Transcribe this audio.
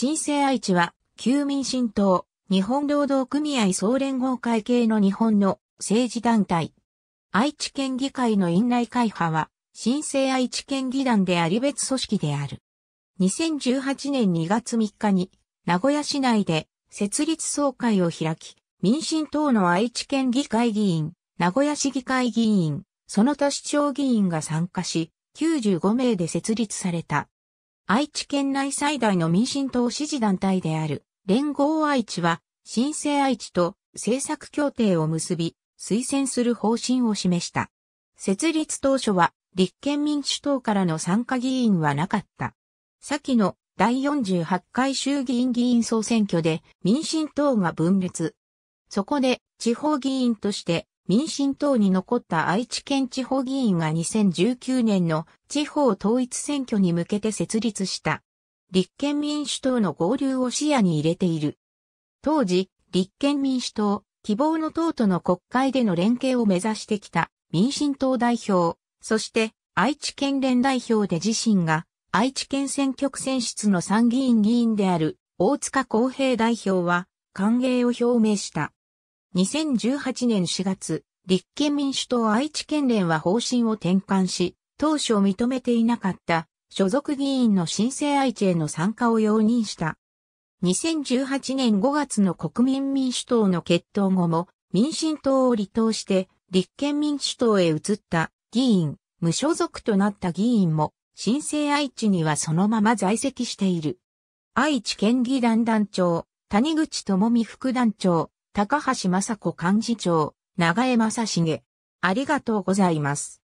新生愛知は、旧民進党、日本労働組合総連合会系の日本の政治団体。愛知県議会の院内会派は、新生愛知県議団であり別組織である。2018年2月3日に、名古屋市内で設立総会を開き、民進党の愛知県議会議員、名古屋市議会議員、その他市長議員が参加し、95名で設立された。愛知県内最大の民進党支持団体である、連合愛知は、新生愛知と政策協定を結び、推薦する方針を示した。設立当初は、立憲民主党からの参加議員はなかった。先の第48回衆議院議員総選挙で民進党が分裂。そこで地方議員として民進党に残った愛知県地方議員が2019年の地方統一選挙に向けて設立した。立憲民主党の合流を視野に入れている。当時、立憲民主党、希望の党との国会での連携を目指してきた民進党代表、そして愛知県連代表で自身が愛知県選挙区選出の参議院議員である大塚公平代表は歓迎を表明した。2018年4月、立憲民主党愛知県連は方針を転換し、当初認めていなかった所属議員の新生愛知への参加を容認した。2018年5月の国民民主党の決闘後も民進党を離党して立憲民主党へ移った議員、無所属となった議員も新生愛知にはそのまま在籍している。愛知県議団団長、谷口智美副団長、高橋雅子幹事長、長江正成。ありがとうございます。